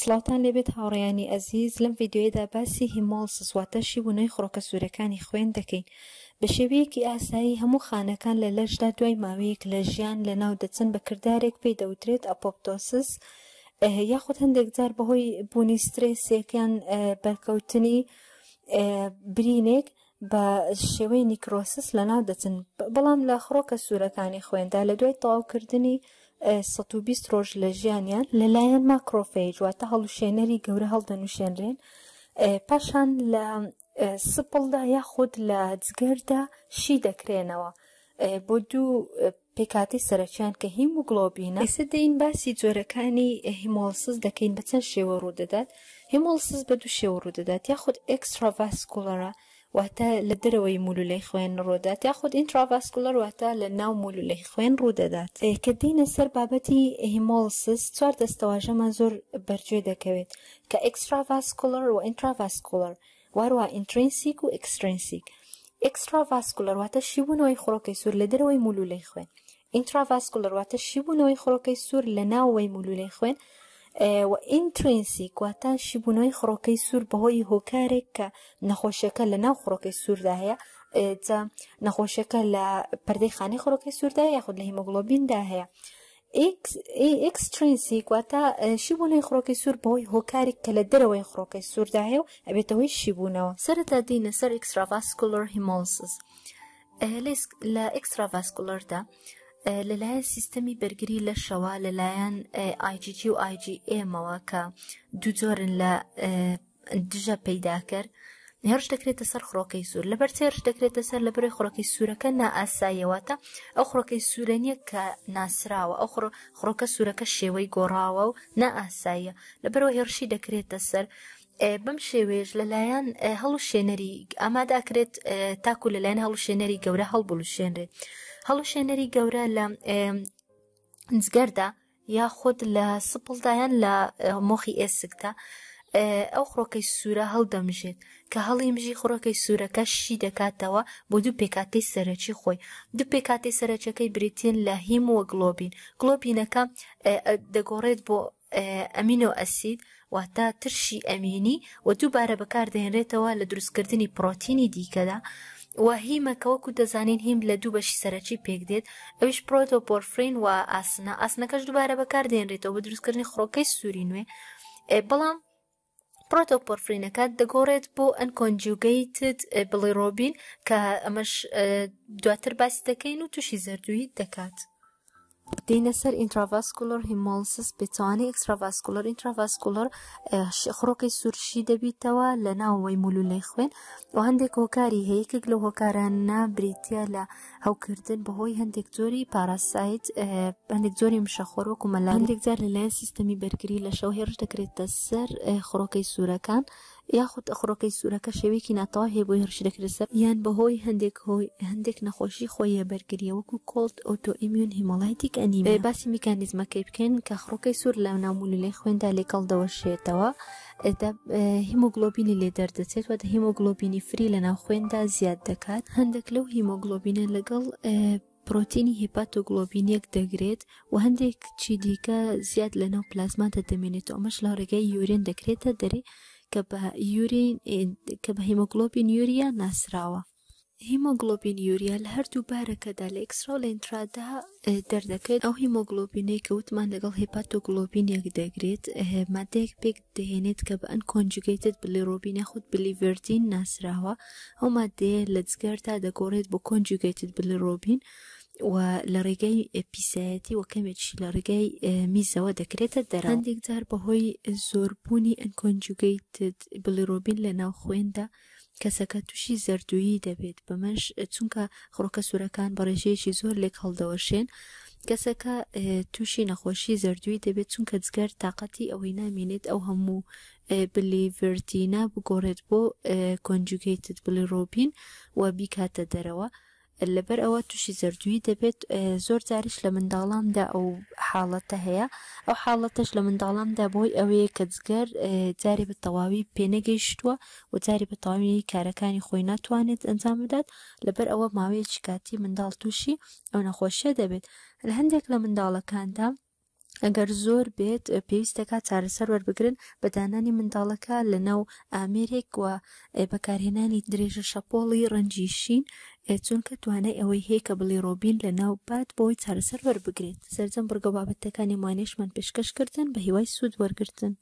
سڵاتان لێبێت هاوڕێیانی ئەزیز لەم یددیوێدا باسی هیمۆڵ سزواتەشی بوونەی خڕۆکە سوورەکانی خوێن دەکەین بە شێوەیەکی ئاسایی هەموو خانەکان لە لەشدا دوای ماوەیەک لە ژیان لە ناو دەچن بە کردارێک پێی دەوترێت ئەپۆپتۆسس یاخود هەندێک جار بەهۆی بوونی سرێسێکیان بەرکەوتنی برینێک بە شێوەی نیکرۆسس لە ناو دەچن بەڵام لە خڕۆکە سوورەکانی خوێندا لە دوای تەواوکردنی 120 ڕۆژ لە ژیانیان لەلایەن ماکرۆفەیج واتە هەڵوشێنەری گەورە هەڵدەنووشێنرێن پاشان لە سپڵدا یاخود لە جگەردا شی دەکرێنەوە بۆ دوو پێکاتی سەرچیان کە هیم و گلۆبینە ئێستا دەین باسی جۆرەکانی هیمۆلسز دەکەین بە چەند شێوە ڕوودەدات هیمۆلسز بە دوو شێوە ڕوودەدات یاخود ئەکسراڤاسکوڵەرە واتە لە دەرەوەی مولولەی خوێن ڕوودات یاخود ئینتراڤاسکولەر واتە لە ناو مولولەی خوێن ڕوودەدات کە دینە سەر بابەتی هیمۆلسس چوار دەستەواژەمان زۆر بەرگێ دەکەوێت کە ئەکستراڤاسکولەر و ئینتراڤاسکولەر واروە ئینترینسیک و ئەکسترینسیک ئەکستراڤاسکولەر واتە شیبوونەوەی خڕۆکەی سوور لە دەرەوەی مولولەی خوێن ئینتراڤاسکولەر واتە شیبوونەوەی خڕۆکەی سوور لە ناوەی مولولەی خوێن ئینترینسی کواتە شیبوونەوەی خڕۆکەی سوور بەهۆی هۆکارێک کە نەخۆشیەکە لە ناو خڕۆکەی سووردا هەیە نەخۆشیەکە لە پەردەی خانی خڕۆکەی سووردا یاخود لە هیمەگلۆبیندا هەیە. ئکسترینسی کواتە شیبوونەی خڕۆکی سوور بەهۆی هۆکارێک کە لە دەرەوەی خڕۆکەی سوورداهێ و ئەبێتەوەی شیبوونەوە سرەتا دینە سەر ئکسراڤاسکولر هیمۆسز لە ئکسراڤاسکولەردا لەلایەن سیستەمی بەرگری لە شەوە لەلایەن آیGG و آیGMەوە کە دوو جۆرن لە دژە پەیداکرد هێرش دەکرێتە سەر خڕۆکەی سوور لەبەر چێرش دەکرێتە سەر لە بەرەی خڕۆکی سوورەکە نائسایەوەتە ئەو خڕۆکەی سوورە نیە کە ناسراوە ئەو خڕۆکە سوورەکە شێوەی گۆڕاوە و نائسایە لەبەرەوە هێرشی دەکرێتە سەر بەم شێوێژ لەلایەن هەڵوشێنەری ئاماداکرێت تاکو لەلایەن هەڵوشێنەری گەورە هەڵبڵوشێنرێ هەڵوشێنەری گەورە لە نزگەردا یاخود لە سپڵدایان لە مۆخی ئێسکدا ئەو خڕۆکەی سوورە هەڵدەمژێت کە هەڵی مژی خڕۆکەی سوورەکە شی دەکاتەوە بۆ دوو پێکاتی سەرەکی خۆی دوو پێکاتی سەرەکەی بریتین لە هیم وە گلۆبین گلۆبینەکە دەگۆڕێت بۆ ئەمینۆ ئەسید واتە ترشی ئەمێنی و دووبارە بەکاردەێنرێتەوە لە دروستکردنی پرۆتینی دیکەدا و هیمەکەوەکو دەزانین هیم لە دوو بەشی سەرەکی پێک دێت ئەویش پرۆتۆپۆرفرین و ئاسنا ئاسنەکەش دووبارە بەکاردێنرێتەوە بە دروستکردنی خڕۆکەی سووری نوێ بەڵام پرۆتۆپۆرفرینەکە دەگۆڕێت بۆ ئەنکۆنجوگەیتت بڵێ ڕۆبین کە ئەمەش دواتر باسی دەکەین و تووشی زەردووی دەکات. دینە سەر ئینتراڤاسکولۆر هیمۆلسس بتوانانی ئەکسراڤاسکولۆر ئینتراڤاسکولۆر خڕۆکی سوورشی دەبیتەوە لە ناوەی مولولەی خوێن و هەندێک هۆکاری هەیەکێک لە هۆکارانە بریتە لە هەوکردن بەهۆی هەندێک زۆری پاراسایت هەندێک زۆری مشەخۆرۆک و مەلا هەندێک جار لەلایەن سیستەمی بەرگری لە شەو هێرش دەکرێتە سەر خڕۆکەی سوورەکان. یاخود ئەخڕۆکەی سوورەکە شەوێکی ناتەوا هێبووی هەرش دەکرێت یان بەهۆی هەندێک هۆی هەندێک نەخۆشی خۆیە بەرگریە وەکو کۆلت ئۆتۆئیمیون هیمەڵایتیک ئەنی باسی میکانیزمەکەی بکەین کە خڕۆکەی سوور لە نامولولەی خوێندا لێکەڵ دەوەشێتەوە هیمۆگلۆبینی لێ دەردەچێت وە هیمۆگلۆبینی فری لە ناو خوێندا زیاد دەکات هەندێک لەو هیمۆگلۆبینە لەگەڵ پرۆتینی هیپاتۆگلۆبینیەک دەگرێت و هەندێک چی دیکە زیاد لەناو پلازماتە دەمێنێت ئەمەش لە ڕێگەی یورێن دەکرێتە دەری کە بە یورین کە بە هیمۆگلۆپین یوریا ناسراوە هیمۆگلۆبین یوریا لە هەردوو بارەکەدا لە ئکسرۆلێنترادا دەردەکەێت ئەو هیمۆگلۆبینەی کە وتمان لەگەڵ هیپاتۆگلۆبینێک دەگرێت مادەیەک پێک دەهێنێت کە بە ئەن کۆنجگەیتت بلیرۆبینە خودت بلیڤردین ناسراوە ئەو مادەیە لە جگەردا دەگۆڕێت بۆ کۆنجگەیتت بلیرۆبین و و لە ڕێگەی پیسایەتی و کەمێکی لە ڕێگەی میزەوە دەکرێتە دەرە هەندێک جار بەهۆی زۆربوونی ئەنکۆنجوگەیت بڵیڕۆبین لە ناو خوێندا کەسەکە تووشی زەردویی دەبێت بەمەش چونکە خڕۆکە سوورەکان بەڕێژەیەکی زۆر لێک هەڵدەوەشێن کەسەکە تووشی نەخۆشی زەردوی دەبێت چونکە جگەر تااقەتی ئەوەی نامێنێت ئەو هەموو بلیڤرتینا بگۆڕێت بۆ کۆنجوگەیتت بڵی ڕۆبین و بیکاتە دەرەوە لەبەر ئەوە تووشی زەرجویی دەبێت زۆر جاریش لە منداڵامدا ئەو حاڵەتە هەیە ئەو حاڵەتەش لە منداڵامدا بۆی ئەوەیە کە جگەر جاری بە تەواوی پێنەگەیشتووە و جاری بە تەواوی کارەکانی خۆی ناتوانێت ئەنجام بدات لەبەر ئەوە ماوەیەکی کاتی منداڵ تووشی ئەو نەخۆشیە دەبێت لە هەندێک لە منداڵەکاندا ئەگەر زۆر بێت پێویستەکە چارەسەر وەربگرن بە دانانی منداڵەکە لە ناو ئامرێک و بەکارهێنانی درێژە شەپۆڵی ڕەنجیشین چونکە توانای ئەوەی هەیە کە بڵی ڕۆبین لە ناو بات بۆی چارەسەر وەربگرێت سەرجەم بڕگە بابەتەکانی مانێشمان پێشکەش کردن بە هیوای سوود وەرگتن